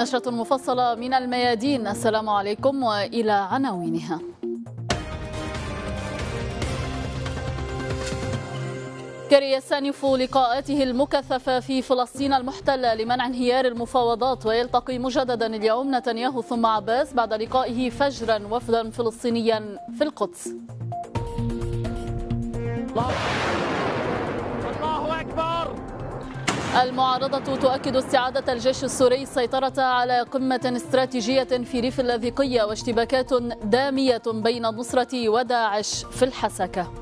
نشرة مفصلة من الميادين السلام عليكم وإلى عناوينها كاري يستأنف لقاءاته المكثفة في فلسطين المحتلة لمنع انهيار المفاوضات ويلتقي مجددا اليوم نتنياهو ثم عباس بعد لقائه فجرا وفدا فلسطينيا في القدس الله, الله أكبر المعارضة تؤكد استعادة الجيش السوري السيطرة على قمة استراتيجية في ريف اللاذقية واشتباكات دامية بين النصرة وداعش في الحسكة.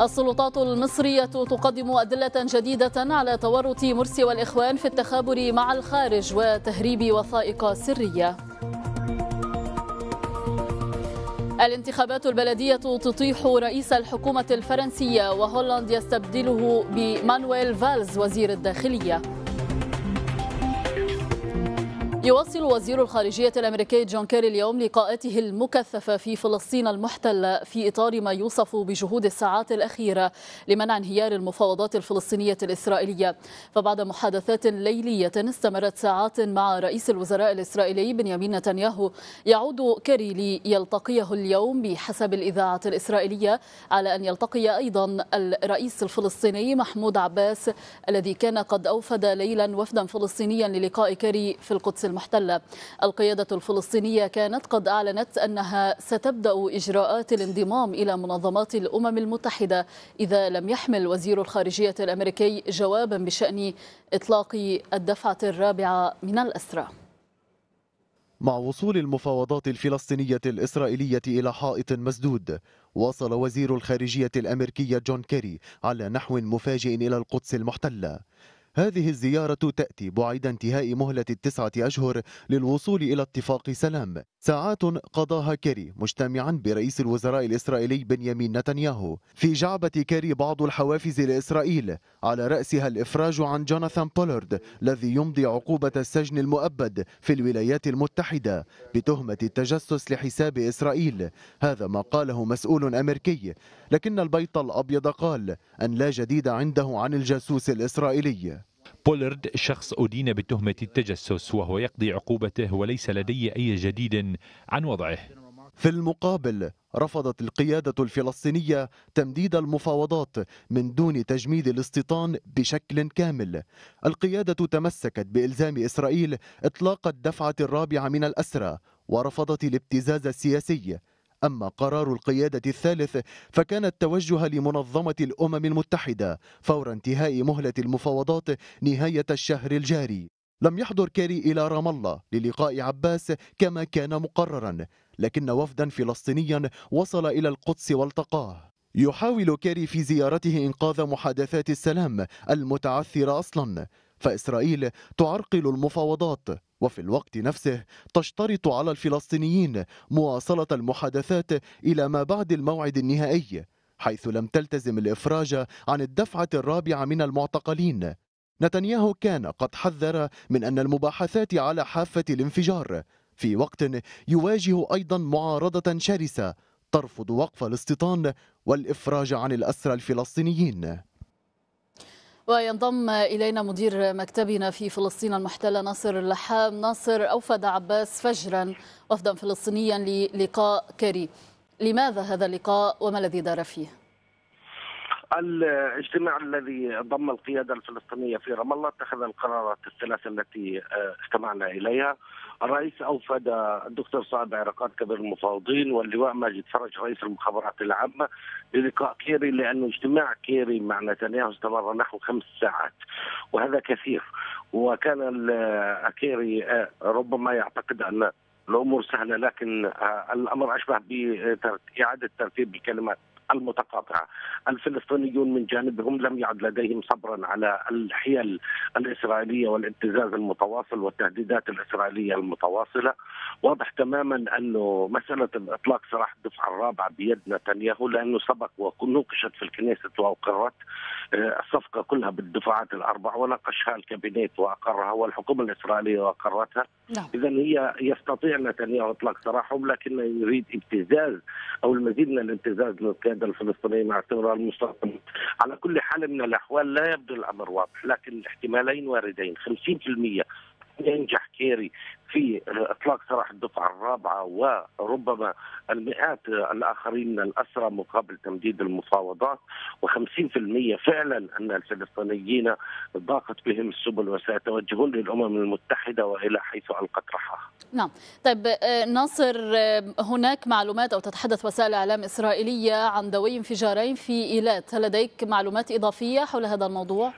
السلطات المصرية تقدم أدلة جديدة على تورط مرسي والإخوان في التخابر مع الخارج وتهريب وثائق سرية. الانتخابات البلدية تطيح رئيس الحكومة الفرنسية وهولاند يستبدله بمانويل فالز وزير الداخلية يواصل وزير الخارجية الأمريكي جون كيري اليوم لقاءاته المكثفة في فلسطين المحتلة في إطار ما يوصف بجهود الساعات الأخيرة لمنع انهيار المفاوضات الفلسطينية الإسرائيلية فبعد محادثات ليلية استمرت ساعات مع رئيس الوزراء الإسرائيلي بنيامين نتنياهو يعود كيري ليلتقيه اليوم بحسب الإذاعة الإسرائيلية على أن يلتقي أيضا الرئيس الفلسطيني محمود عباس الذي كان قد أوفد ليلا وفدا فلسطينيا للقاء كيري في القدس المحتلة القيادة الفلسطينية كانت قد أعلنت أنها ستبدأ إجراءات الانضمام إلى منظمات الأمم المتحدة إذا لم يحمل وزير الخارجية الأمريكي جوابا بشأن إطلاق الدفعة الرابعة من الأسرى مع وصول المفاوضات الفلسطينية الإسرائيلية إلى حائط مسدود وصل وزير الخارجية الأمريكية جون كيري على نحو مفاجئ إلى القدس المحتلة هذه الزيارة تأتي بعد انتهاء مهلة التسعة أشهر للوصول إلى اتفاق سلام ساعات قضاها كيري مجتمعا برئيس الوزراء الإسرائيلي بنيامين نتنياهو في جعبة كيري بعض الحوافز لإسرائيل على رأسها الإفراج عن جوناثان بولارد الذي يمضي عقوبة السجن المؤبد في الولايات المتحدة بتهمة التجسس لحساب إسرائيل هذا ما قاله مسؤول أمريكي لكن البيت الأبيض قال أن لا جديد عنده عن الجاسوس الإسرائيلي بولرد شخص أدين بتهمة التجسس وهو يقضي عقوبته وليس لدي أي جديد عن وضعه في المقابل رفضت القيادة الفلسطينية تمديد المفاوضات من دون تجميد الاستيطان بشكل كامل القيادة تمسكت بإلزام إسرائيل إطلاق الدفعة الرابعة من الأسرى ورفضت الابتزاز السياسي أما قرار القيادة الثالث فكان التوجه لمنظمة الأمم المتحدة فور انتهاء مهلة المفاوضات نهاية الشهر الجاري لم يحضر كيري إلى رام الله للقاء عباس كما كان مقررا لكن وفدا فلسطينيا وصل إلى القدس والتقاه يحاول كيري في زيارته إنقاذ محادثات السلام المتعثرة أصلا فإسرائيل تعرقل المفاوضات وفي الوقت نفسه تشترط على الفلسطينيين مواصلة المحادثات إلى ما بعد الموعد النهائي حيث لم تلتزم الإفراج عن الدفعة الرابعة من المعتقلين نتنياهو كان قد حذر من أن المباحثات على حافة الانفجار في وقت يواجه أيضا معارضة شرسة ترفض وقف الاستيطان والإفراج عن الأسرى الفلسطينيين وينضم إلينا مدير مكتبنا في فلسطين المحتلة ناصر اللحام ناصر أوفد عباس فجرا وفدا فلسطينيا للقاء كاري لماذا هذا اللقاء وما الذي دار فيه؟ الاجتماع الذي ضم القيادة الفلسطينية في رام الله اتخذ القرارات الثلاثة التي استمعنا آه، إليها الرئيس أوفد الدكتور صعب عراقات كبير المفاوضين واللواء ماجد فرج رئيس المخابرات العامة للقاء كيري لأن اجتماع كيري مع نتنياهو استمر نحو خمس ساعات وهذا كثير وكان كيري آه، ربما يعتقد أن الأمور سهلة لكن آه، الأمر أشبه بإعادة ترتيب الكلمات المتقاطعة الفلسطينيون من جانبهم لم يعد لديهم صبرا على الحيل الإسرائيلية والابتزاز المتواصل والتهديدات الإسرائيلية المتواصلة واضح تماما أنه مسألة إطلاق سراح الدفعة الرابعة بيد نتنياهو لأنه سبق ونوقشت في الكنيسة وأقرت آه، الصفقه كلها بالدفعات الاربع وناقشها الكابينيت واقرها والحكومه الاسرائيليه واقرتها نعم. اذا هي يستطيع نتنياهو اطلاق سراحهم لكنه يريد ابتزاز او المزيد من الابتزاز للقياده الفلسطينيه مع استمرار المستقبل على كل حال من الاحوال لا يبدو الامر واضح لكن الاحتمالين واردين 50% ينجح كيري في اطلاق سراح الدفعه الرابعه وربما المئات الاخرين من الاسرى مقابل تمديد المفاوضات و50% فعلا ان الفلسطينيين ضاقت بهم السبل وسيتوجهون للامم المتحده والى حيث القت رحاها. نعم، طيب آه، ناصر آه، هناك معلومات او تتحدث وسائل اعلام اسرائيليه عن دوي انفجارين في ايلات، هل لديك معلومات اضافيه حول هذا الموضوع؟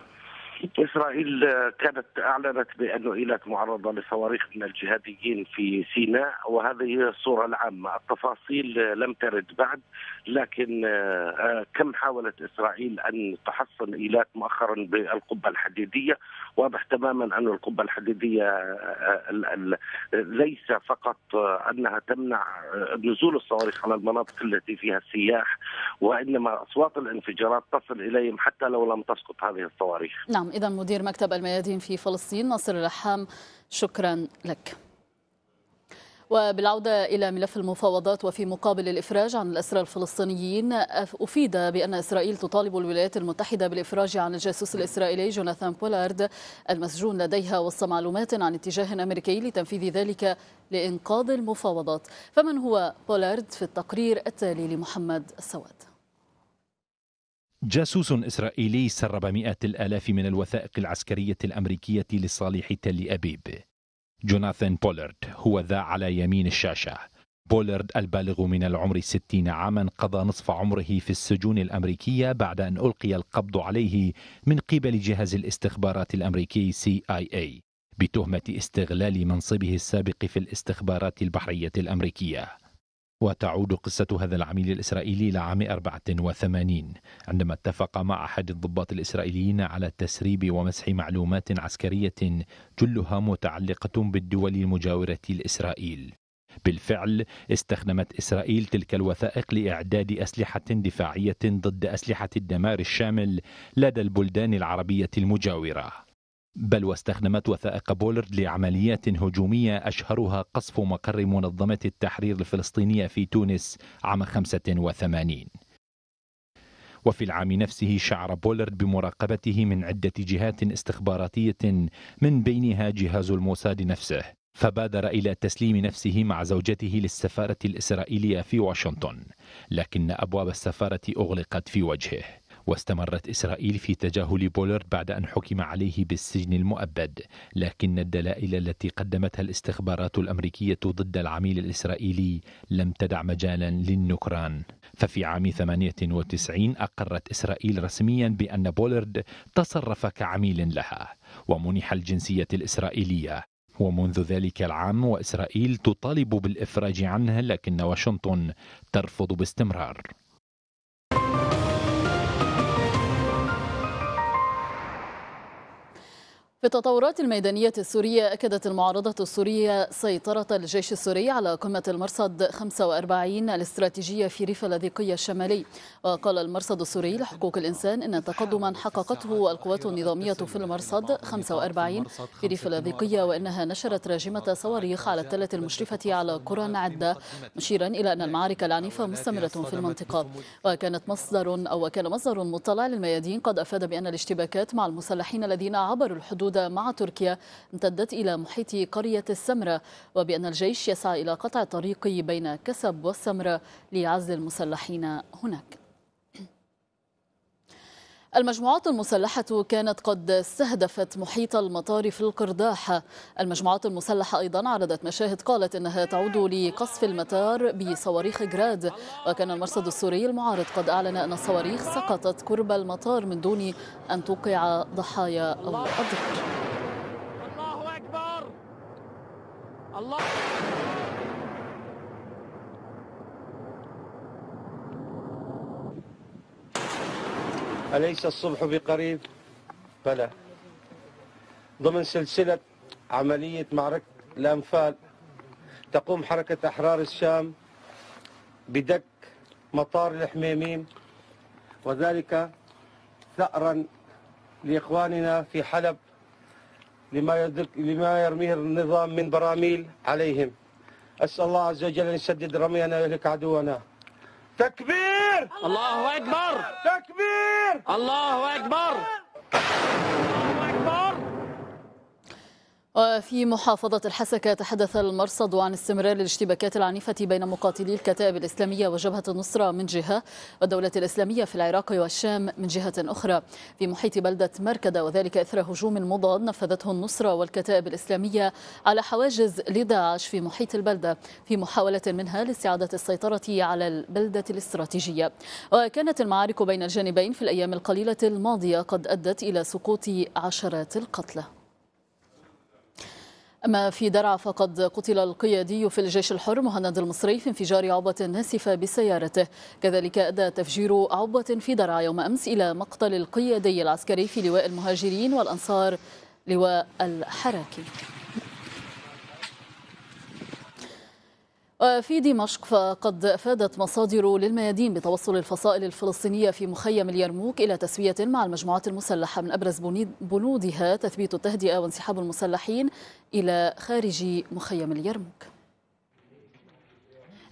إسرائيل آه، كانت أعلنت بأنه إيلات معرضة لصواريخ من الجهاديين في سيناء وهذه هي الصورة العامة التفاصيل آه، لم ترد بعد لكن آه، كم حاولت إسرائيل أن تحصن إيلات مؤخرا بالقبة الحديدية واضح تماما أن القبة الحديدية ليس فقط أنها تمنع نزول الصواريخ على المناطق التي فيها السياح وإنما أصوات الانفجارات تصل إليهم حتى لو لم تسقط هذه الصواريخ نعم إذا مدير مكتب الميادين في فلسطين ناصر الرحام شكرا لك وبالعودة إلى ملف المفاوضات وفي مقابل الإفراج عن الأسرى الفلسطينيين أفيد بأن إسرائيل تطالب الولايات المتحدة بالإفراج عن الجاسوس الإسرائيلي جوناثان بولارد المسجون لديها وسط معلومات عن اتجاه أمريكي لتنفيذ ذلك لإنقاذ المفاوضات فمن هو بولارد في التقرير التالي لمحمد السواد جاسوس إسرائيلي سرب مئات الآلاف من الوثائق العسكرية الأمريكية لصالح تل أبيب جوناثان بولارد هو ذا على يمين الشاشة بولارد البالغ من العمر 60 عاما قضى نصف عمره في السجون الأمريكية بعد أن ألقي القبض عليه من قبل جهاز الاستخبارات الأمريكي CIA بتهمة استغلال منصبه السابق في الاستخبارات البحرية الأمريكية وتعود قصة هذا العميل الإسرائيلي لعام 84 عندما اتفق مع أحد الضباط الإسرائيليين على تسريب ومسح معلومات عسكرية كلها متعلقة بالدول المجاورة لإسرائيل بالفعل استخدمت إسرائيل تلك الوثائق لإعداد أسلحة دفاعية ضد أسلحة الدمار الشامل لدى البلدان العربية المجاورة بل واستخدمت وثائق بولرد لعمليات هجومية أشهرها قصف مقر منظمة التحرير الفلسطينية في تونس عام 85 وفي العام نفسه شعر بولرد بمراقبته من عدة جهات استخباراتية من بينها جهاز الموساد نفسه فبادر إلى تسليم نفسه مع زوجته للسفارة الإسرائيلية في واشنطن لكن أبواب السفارة أغلقت في وجهه واستمرت إسرائيل في تجاهل بولارد بعد أن حكم عليه بالسجن المؤبد لكن الدلائل التي قدمتها الاستخبارات الأمريكية ضد العميل الإسرائيلي لم تدع مجالا للنكران ففي عام 98 أقرت إسرائيل رسميا بأن بولرد تصرف كعميل لها ومنح الجنسية الإسرائيلية ومنذ ذلك العام وإسرائيل تطالب بالإفراج عنه لكن واشنطن ترفض باستمرار بالتطورات الميدانية السورية أكدت المعارضة السورية سيطرة الجيش السوري على قمة المرصد 45 الاستراتيجية في ريف اللاذقية الشمالي وقال المرصد السوري لحقوق الإنسان إن تقدما حققته القوات النظامية في المرصد 45 في ريف اللاذقية وإنها نشرت راجمة صواريخ على التلة المشرفة على قرى عدة مشيرا إلى أن المعارك العنيفة مستمرة في المنطقة وكانت مصدر أو كان مصدر مطلع للميادين قد أفاد بأن الاشتباكات مع المسلحين الذين عبروا الحدود الحدود مع تركيا امتدت إلى محيط قرية السمرة وبأن الجيش يسعى إلى قطع الطريق بين كسب والسمرة لعزل المسلحين هناك المجموعات المسلحة كانت قد استهدفت محيط المطار في القرداح المجموعات المسلحة أيضا عرضت مشاهد قالت أنها تعود لقصف المطار بصواريخ جراد وكان المرصد السوري المعارض قد أعلن أن الصواريخ سقطت قرب المطار من دون أن توقع ضحايا أو أضرار الله أكبر الله أليس الصبح بقريب بلى ضمن سلسلة عملية معركة الأنفال تقوم حركة أحرار الشام بدك مطار الحميميم وذلك ثأرا لإخواننا في حلب لما, لما يرميه النظام من براميل عليهم أسأل الله عز وجل أن يسدد رمينا ويهلك عدونا تكبير الله أكبر تكبير الله أكبر وفي محافظة الحسكة تحدث المرصد عن استمرار الاشتباكات العنيفة بين مقاتلي الكتائب الإسلامية وجبهة النصرة من جهة والدولة الإسلامية في العراق والشام من جهة أخرى في محيط بلدة مركدة وذلك إثر هجوم مضاد نفذته النصرة والكتائب الإسلامية على حواجز لداعش في محيط البلدة في محاولة منها لاستعادة السيطرة على البلدة الاستراتيجية وكانت المعارك بين الجانبين في الأيام القليلة الماضية قد أدت إلى سقوط عشرات القتلى أما في درعا فقد قتل القيادي في الجيش الحر مهند المصري في انفجار عبوة ناسفة بسيارته كذلك أدى تفجير عبوة في درعا يوم أمس إلى مقتل القيادي العسكري في لواء المهاجرين والأنصار لواء الحراكي في دمشق فقد افادت مصادر للميادين بتوصل الفصائل الفلسطينيه في مخيم اليرموك الى تسويه مع المجموعات المسلحه من ابرز بنودها تثبيت التهدئه وانسحاب المسلحين الى خارج مخيم اليرموك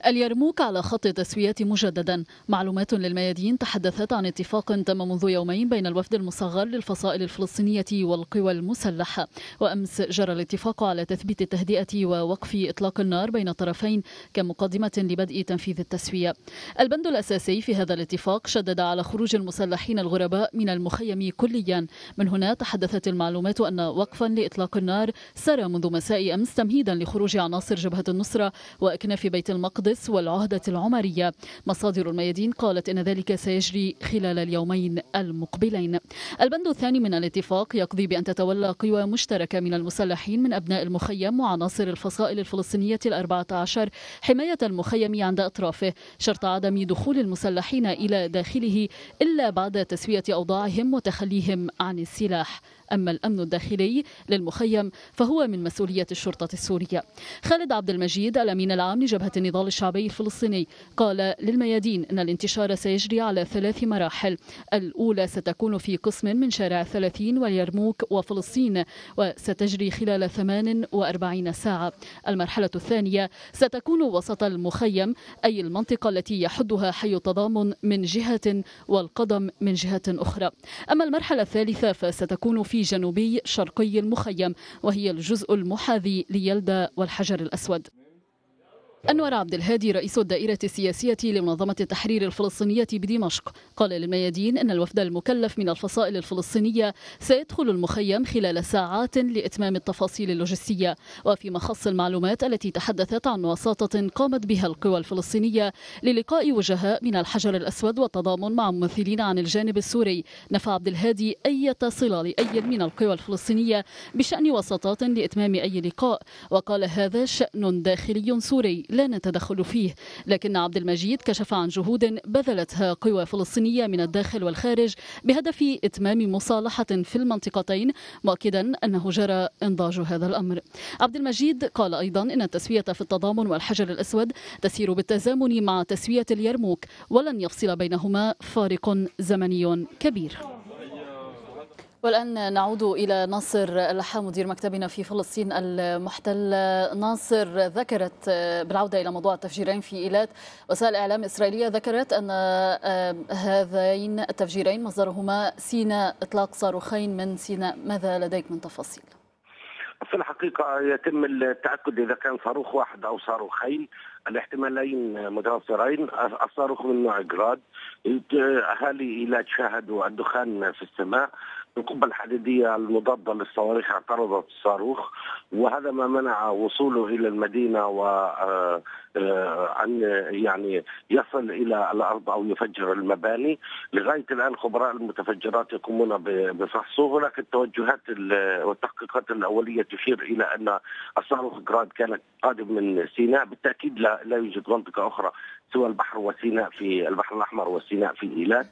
اليرموك على خط التسوية مجددا معلومات للميادين تحدثت عن اتفاق تم منذ يومين بين الوفد المصغر للفصائل الفلسطينية والقوى المسلحة وأمس جرى الاتفاق على تثبيت التهدئة ووقف إطلاق النار بين الطرفين كمقدمة لبدء تنفيذ التسوية البند الأساسي في هذا الاتفاق شدد على خروج المسلحين الغرباء من المخيم كليا من هنا تحدثت المعلومات أن وقفا لإطلاق النار سار منذ مساء أمس تمهيدا لخروج عناصر جبهة النصرة وأكناف بيت المقدس المجلس والعهدة العمرية مصادر الميادين قالت إن ذلك سيجري خلال اليومين المقبلين البند الثاني من الاتفاق يقضي بأن تتولى قوى مشتركة من المسلحين من أبناء المخيم وعناصر الفصائل الفلسطينية الأربعة عشر حماية المخيم عند أطرافه شرط عدم دخول المسلحين إلى داخله إلا بعد تسوية أوضاعهم وتخليهم عن السلاح أما الأمن الداخلي للمخيم فهو من مسؤولية الشرطة السورية خالد عبد المجيد الأمين العام لجبهة النضال الشعبي الفلسطيني قال للميادين أن الانتشار سيجري على ثلاث مراحل الأولى ستكون في قسم من شارع 30 واليرموك وفلسطين وستجري خلال 48 ساعة المرحلة الثانية ستكون وسط المخيم أي المنطقة التي يحدها حي التضامن من جهة والقدم من جهة أخرى أما المرحلة الثالثة فستكون في في جنوبي شرقي المخيم وهي الجزء المحاذي ليلدا والحجر الأسود أنور عبد الهادي رئيس الدائرة السياسية لمنظمة التحرير الفلسطينية بدمشق قال للميادين أن الوفد المكلف من الفصائل الفلسطينية سيدخل المخيم خلال ساعات لإتمام التفاصيل اللوجستية وفيما خص المعلومات التي تحدثت عن وساطة قامت بها القوى الفلسطينية للقاء وجهاء من الحجر الأسود والتضامن مع ممثلين عن الجانب السوري نفى عبد الهادي أي صلة لأي من القوى الفلسطينية بشأن وساطات لإتمام أي لقاء وقال هذا شأن داخلي سوري لا نتدخل فيه لكن عبد المجيد كشف عن جهود بذلتها قوى فلسطينية من الداخل والخارج بهدف إتمام مصالحة في المنطقتين مؤكدا أنه جرى إنضاج هذا الأمر عبد المجيد قال أيضا أن التسوية في التضامن والحجر الأسود تسير بالتزامن مع تسوية اليرموك ولن يفصل بينهما فارق زمني كبير والآن نعود إلى ناصر لحا مدير مكتبنا في فلسطين المحتلة ناصر ذكرت بالعودة إلى موضوع التفجيرين في إيلات وسائل إعلام إسرائيلية ذكرت أن آه، هذين التفجيرين مصدرهما سيناء إطلاق صاروخين من سيناء ماذا لديك من تفاصيل؟ في الحقيقة يتم التأكد إذا كان صاروخ واحد أو صاروخين الاحتمالين متوفرين الصاروخ من نوع جراد أهالي إيلات شاهدوا الدخان في السماء القبة الحديدية المضادة للصواريخ اعترضت الصاروخ وهذا ما منع وصوله إلى المدينة و آه، آه، أن يعني يصل إلى الأرض أو يفجر المباني لغاية الآن خبراء المتفجرات يقومون بفحصه هناك التوجهات والتحقيقات الأولية تشير إلى أن الصاروخ جراد كان قادم من سيناء بالتأكيد لا, لا يوجد منطقة أخرى سوى البحر وسيناء في البحر الاحمر وسيناء في ايلات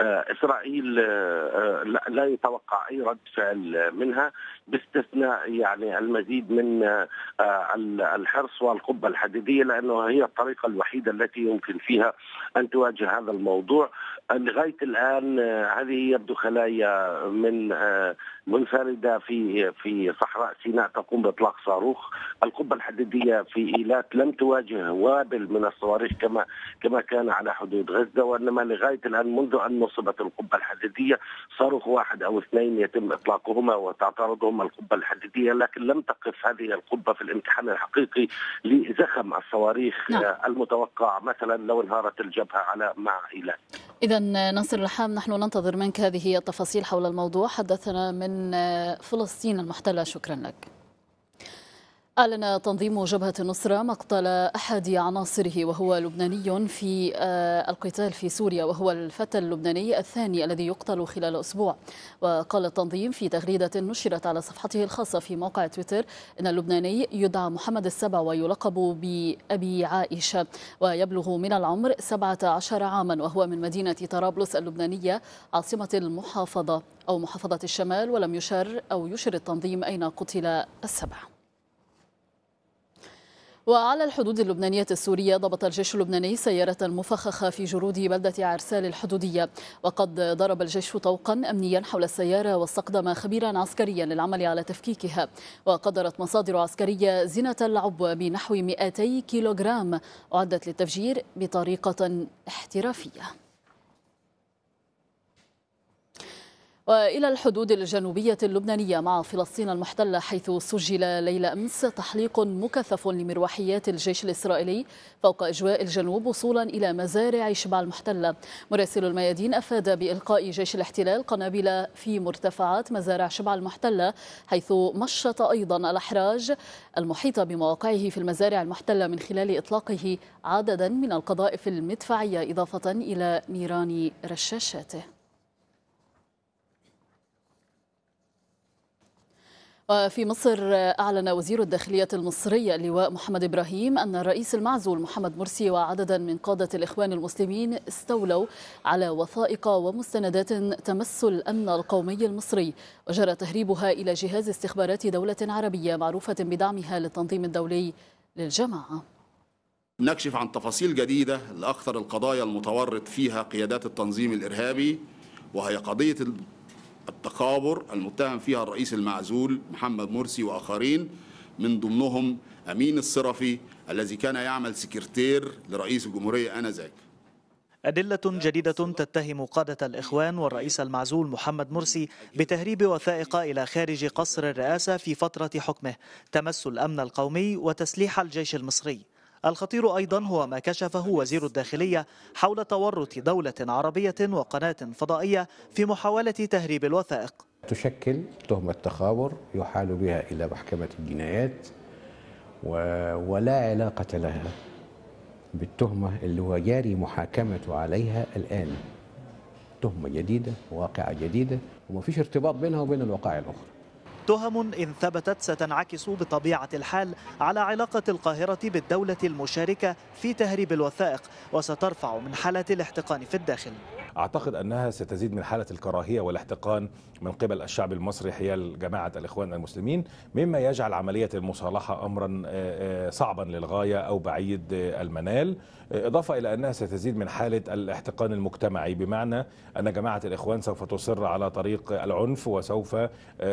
آه، اسرائيل آه، آه، لا يتوقع اي رد فعل منها باستثناء يعني المزيد من الحرص والقبه الحديديه لانه هي الطريقه الوحيده التي يمكن فيها ان تواجه هذا الموضوع لغايه الان هذه يبدو خلايا من منفرده في في صحراء سيناء تقوم باطلاق صاروخ، القبه الحديديه في ايلات لم تواجه وابل من الصواريخ كما كما كان على حدود غزة وإنما لغاية الآن منذ أن نصبت القبة الحديدية صاروخ واحد أو اثنين يتم إطلاقهما وتعترضهما القبة الحديدية لكن لم تقف هذه القبة في الامتحان الحقيقي لزخم الصواريخ نعم. المتوقع مثلا لو انهارت الجبهة على مع إيلان إذا ناصر الحام نحن ننتظر منك هذه التفاصيل حول الموضوع حدثنا من فلسطين المحتلة شكرا لك أعلن تنظيم جبهة النصرة مقتل أحد عناصره وهو لبناني في آه، القتال في سوريا وهو الفتى اللبناني الثاني الذي يقتل خلال أسبوع وقال التنظيم في تغريدة نشرت على صفحته الخاصة في موقع تويتر أن اللبناني يدعى محمد السبع ويلقب بأبي عائشة ويبلغ من العمر 17 عاما وهو من مدينة طرابلس اللبنانية عاصمة المحافظة أو محافظة الشمال ولم يشر أو يشر التنظيم أين قتل السبع وعلى الحدود اللبنانية السورية ضبط الجيش اللبناني سيارة مفخخة في جرود بلدة عرسال الحدودية وقد ضرب الجيش طوقا أمنيا حول السيارة واستقدم خبيرا عسكريا للعمل على تفكيكها وقدرت مصادر عسكرية زنة العبوة بنحو 200 كيلوغرام أعدت للتفجير بطريقة احترافية وإلى الحدود الجنوبية اللبنانية مع فلسطين المحتلة حيث سجل ليلة أمس تحليق مكثف لمروحيات الجيش الإسرائيلي فوق أجواء الجنوب وصولا إلى مزارع شبع المحتلة مراسل الميادين أفاد بإلقاء جيش الاحتلال قنابل في مرتفعات مزارع شبع المحتلة حيث مشط أيضا الأحراج المحيطة بمواقعه في المزارع المحتلة من خلال إطلاقه عددا من القذائف المدفعية إضافة إلى نيران رشاشاته وفي مصر أعلن وزير الداخلية المصري اللواء محمد إبراهيم أن الرئيس المعزول محمد مرسي وعددا من قادة الإخوان المسلمين استولوا على وثائق ومستندات تمس الأمن القومي المصري وجرى تهريبها إلى جهاز استخبارات دولة عربية معروفة بدعمها للتنظيم الدولي للجماعة نكشف عن تفاصيل جديدة لأكثر القضايا المتورط فيها قيادات التنظيم الإرهابي وهي قضية التقابر المتهم فيها الرئيس المعزول محمد مرسي وآخرين من ضمنهم أمين الصرفي الذي كان يعمل سكرتير لرئيس الجمهورية آنذاك أدلة جديدة تتهم قادة الإخوان والرئيس المعزول محمد مرسي بتهريب وثائق إلى خارج قصر الرئاسة في فترة حكمه تمس الأمن القومي وتسليح الجيش المصري الخطير أيضا هو ما كشفه وزير الداخلية حول تورط دولة عربية وقناة فضائية في محاولة تهريب الوثائق تشكل تهمة تخابر يحال بها إلى محكمة الجنايات ولا علاقة لها بالتهمة اللي هو جاري محاكمته عليها الآن تهمة جديدة واقعة جديدة وما فيش ارتباط بينها وبين الوقائع الأخرى تهم إن ثبتت ستنعكس بطبيعة الحال على علاقة القاهرة بالدولة المشاركة في تهريب الوثائق وسترفع من حالة الاحتقان في الداخل أعتقد أنها ستزيد من حالة الكراهية والاحتقان من قبل الشعب المصري حيال جماعة الإخوان المسلمين مما يجعل عملية المصالحة أمرا آه، آه، صعبا للغاية أو بعيد آه، المنال إضافة إلى أنها ستزيد من حالة الاحتقان المجتمعي بمعنى أن جماعة الإخوان سوف تصر على طريق العنف وسوف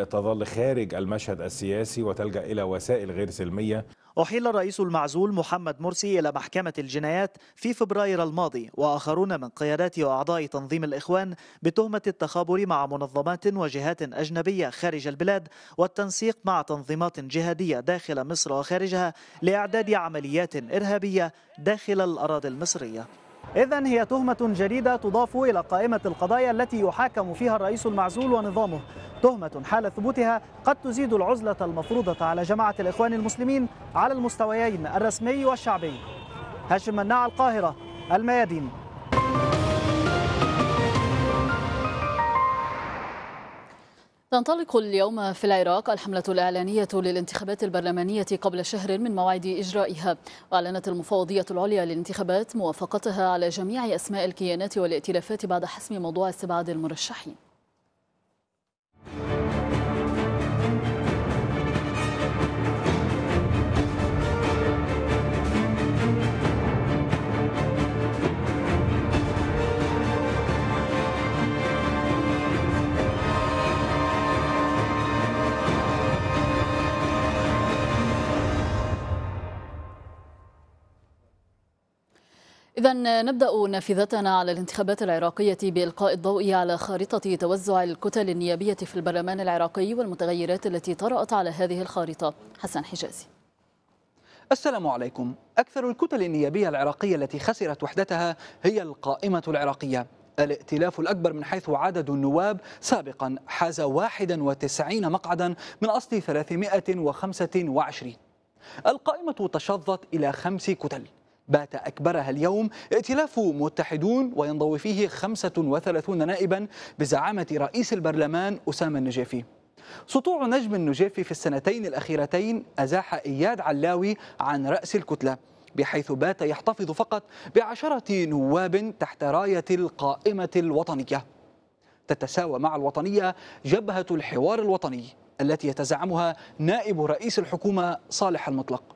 تظل خارج المشهد السياسي وتلجأ إلى وسائل غير سلمية أحيل الرئيس المعزول محمد مرسي إلى محكمة الجنايات في فبراير الماضي وآخرون من قيادات وأعضاء تنظيم الإخوان بتهمة التخابر مع منظمات وجهات أجنبية خارج البلاد والتنسيق مع تنظيمات جهادية داخل مصر وخارجها لإعداد عمليات إرهابية داخل الأراضي المصرية إذا هي تهمة جديدة تضاف إلى قائمة القضايا التي يحاكم فيها الرئيس المعزول ونظامه تهمة حال ثبوتها قد تزيد العزلة المفروضة على جماعة الإخوان المسلمين على المستويين الرسمي والشعبي هاشم مناع القاهرة الميادين تنطلق اليوم في العراق الحملة الإعلانية للانتخابات البرلمانية قبل شهر من موعد إجرائها وأعلنت المفوضية العليا للانتخابات موافقتها على جميع أسماء الكيانات والائتلافات بعد حسم موضوع استبعاد المرشحين إذا نبدأ نافذتنا على الانتخابات العراقية بإلقاء الضوء على خارطة توزع الكتل النيابية في البرلمان العراقي والمتغيرات التي طرأت على هذه الخارطة حسن حجازي السلام عليكم أكثر الكتل النيابية العراقية التي خسرت وحدتها هي القائمة العراقية الائتلاف الأكبر من حيث عدد النواب سابقا حاز 91 مقعدا من أصل 325 القائمة تشظت إلى خمس كتل بات أكبرها اليوم ائتلاف متحدون وينضوي فيه 35 نائبا بزعامة رئيس البرلمان أسامة النجافي سطوع نجم النجافي في السنتين الأخيرتين أزاح إياد علاوي عن رأس الكتلة بحيث بات يحتفظ فقط بعشرة نواب تحت راية القائمة الوطنية تتساوى مع الوطنية جبهة الحوار الوطني التي يتزعمها نائب رئيس الحكومة صالح المطلق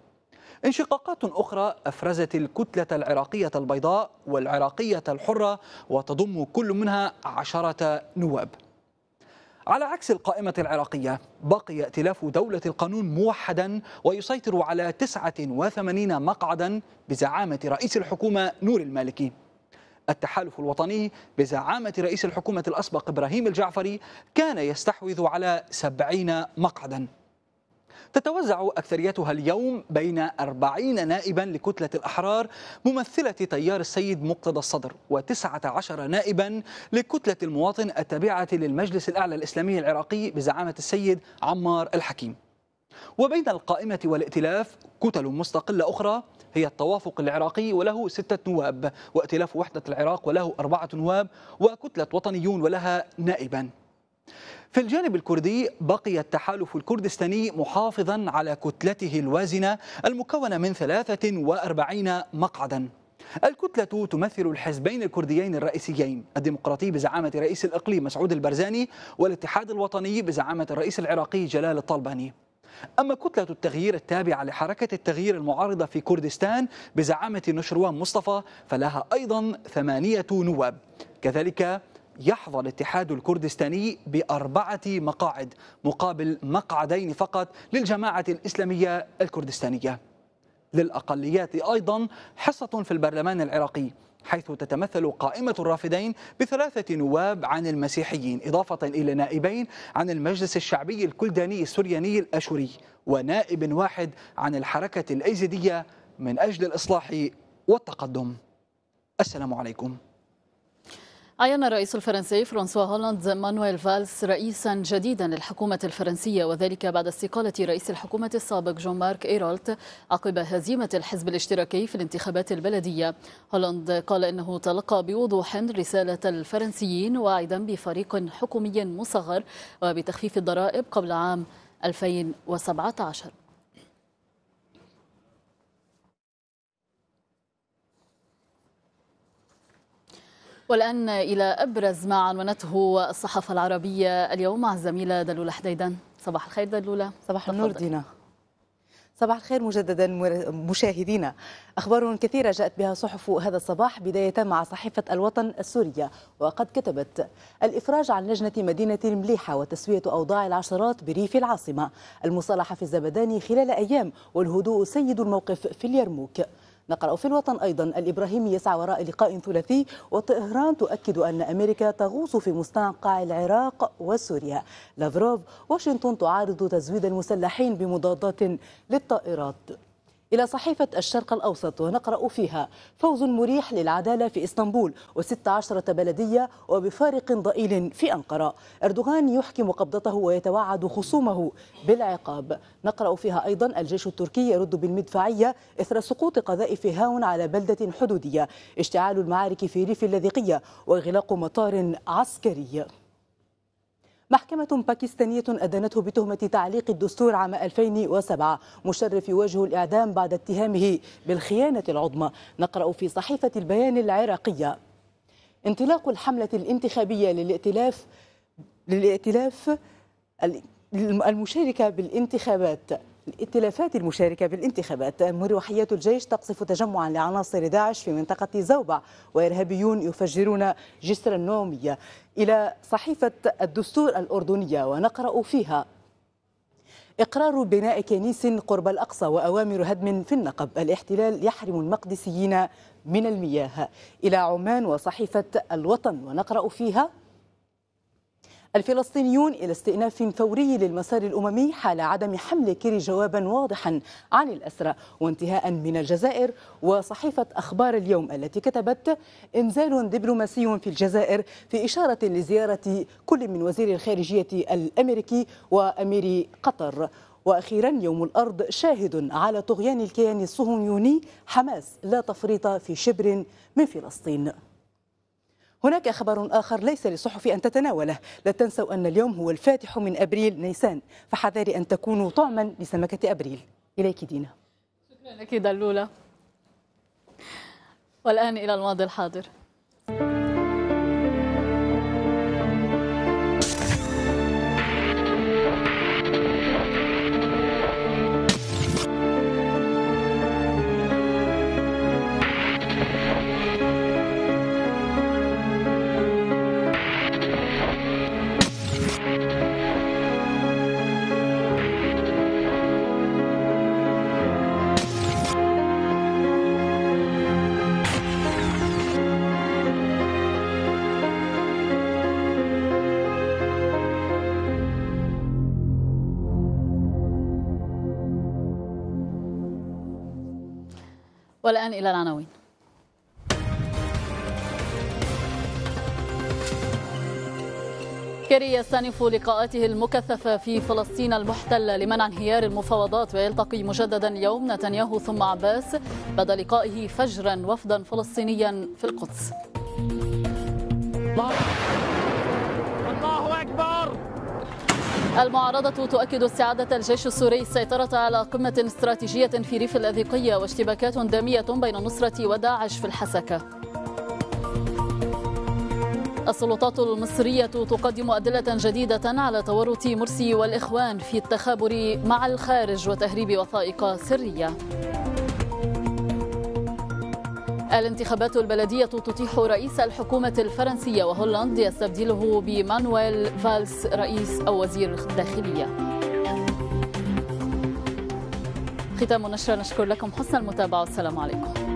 انشقاقات أخرى أفرزت الكتلة العراقية البيضاء والعراقية الحرة وتضم كل منها عشرة نواب على عكس القائمة العراقية بقي ائتلاف دولة القانون موحدا ويسيطر على 89 مقعدا بزعامة رئيس الحكومة نور المالكي التحالف الوطني بزعامة رئيس الحكومة الأسبق إبراهيم الجعفري كان يستحوذ على 70 مقعدا تتوزع أكثريتها اليوم بين 40 نائبا لكتلة الأحرار ممثلة تيار السيد مقتدى الصدر و19 نائبا لكتلة المواطن التابعة للمجلس الأعلى الإسلامي العراقي بزعامة السيد عمار الحكيم وبين القائمة والائتلاف كتل مستقلة أخرى هي التوافق العراقي وله ستة نواب وائتلاف وحدة العراق وله أربعة نواب وكتلة وطنيون ولها نائبا في الجانب الكردي بقي التحالف الكردستاني محافظا على كتلته الوازنة المكونة من 43 مقعدا الكتلة تمثل الحزبين الكرديين الرئيسيين الديمقراطي بزعامة رئيس الإقليم مسعود البرزاني والاتحاد الوطني بزعامة الرئيس العراقي جلال الطالباني أما كتلة التغيير التابعة لحركة التغيير المعارضة في كردستان بزعامة نشروان مصطفى فلها أيضا ثمانية نواب كذلك يحظى الاتحاد الكردستاني بأربعة مقاعد مقابل مقعدين فقط للجماعة الإسلامية الكردستانية للأقليات أيضا حصة في البرلمان العراقي حيث تتمثل قائمة الرافدين بثلاثة نواب عن المسيحيين إضافة إلى نائبين عن المجلس الشعبي الكلداني السرياني الأشوري ونائب واحد عن الحركة الأيزيدية من أجل الإصلاح والتقدم السلام عليكم عين الرئيس الفرنسي فرانسوا هولاند مانويل فالس رئيسا جديدا للحكومة الفرنسية وذلك بعد استقالة رئيس الحكومة السابق جون مارك إيرولت عقب هزيمة الحزب الاشتراكي في الانتخابات البلدية هولاند قال إنه تلقى بوضوح رسالة الفرنسيين واعدا بفريق حكومي مصغر وبتخفيف الضرائب قبل عام 2017 والآن إلى أبرز ما عنونته الصحافة العربية اليوم مع الزميلة دلولة حديدان صباح الخير دلولة صباح النور دينا صباح الخير مجددا مشاهدينا أخبار كثيرة جاءت بها صحف هذا الصباح بداية مع صحيفة الوطن السورية وقد كتبت الإفراج عن لجنة مدينة المليحة وتسوية أوضاع العشرات بريف العاصمة المصالحة في الزبداني خلال أيام والهدوء سيد الموقف في اليرموك نقرأ في الوطن أيضا الإبراهيمي يسعى وراء لقاء ثلاثي وطهران تؤكد أن أمريكا تغوص في مستنقع العراق وسوريا لافروف واشنطن تعارض تزويد المسلحين بمضادات للطائرات إلى صحيفة الشرق الأوسط ونقرأ فيها فوز مريح للعدالة في إسطنبول و عشرة بلدية وبفارق ضئيل في أنقرة أردوغان يحكم قبضته ويتوعد خصومه بالعقاب نقرأ فيها أيضا الجيش التركي يرد بالمدفعية إثر سقوط قذائف هاون على بلدة حدودية اشتعال المعارك في ريف اللاذقية وإغلاق مطار عسكري محكمة باكستانية أدانته بتهمة تعليق الدستور عام 2007 مشرف يواجه الإعدام بعد اتهامه بالخيانة العظمى نقرأ في صحيفة البيان العراقية انطلاق الحملة الانتخابية للائتلاف للائتلاف المشاركة بالانتخابات الائتلافات المشاركة بالانتخابات مروحية الجيش تقصف تجمعا لعناصر داعش في منطقة زوبع وإرهابيون يفجرون جسرا نوميا إلى صحيفة الدستور الأردنية ونقرأ فيها إقرار بناء كنيس قرب الأقصى وأوامر هدم في النقب الاحتلال يحرم المقدسيين من المياه إلى عمان وصحيفة الوطن ونقرأ فيها الفلسطينيون إلى استئناف فوري للمسار الأممي حال عدم حمل كيري جوابا واضحا عن الأسرى وانتهاء من الجزائر وصحيفة أخبار اليوم التي كتبت إنزال دبلوماسي في الجزائر في إشارة لزيارة كل من وزير الخارجية الأمريكي وأمير قطر واخيرا يوم الارض شاهد على طغيان الكيان الصهيوني حماس لا تفريط في شبر من فلسطين هناك خبر آخر ليس للصحف أن تتناوله لا تنسوا أن اليوم هو الفاتح من أبريل نيسان فحذاري أن تكونوا طعما لسمكة أبريل إليك دينا شكرا لك دلولة والآن إلى الماضي الحاضر الآن إلى العناوين كيري يستأنف لقاءاته المكثفة في فلسطين المحتلة لمنع انهيار المفاوضات ويلتقي مجددا اليوم نتنياهو ثم عباس بعد لقائه فجرا وفدا فلسطينيا في القدس. المعارضة تؤكد استعادة الجيش السوري السيطرة على قمة استراتيجية في ريف الأذيقية واشتباكات دامية بين النصرة وداعش في الحسكة السلطات المصرية تقدم أدلة جديدة على تورط مرسي والإخوان في التخابر مع الخارج وتهريب وثائق سرية الانتخابات البلدية تتيح رئيس الحكومة الفرنسية وهولندا يستبدله بمانويل فالس رئيس أو وزير الداخلية ختام النشرة نشكر لكم حسن المتابعة والسلام عليكم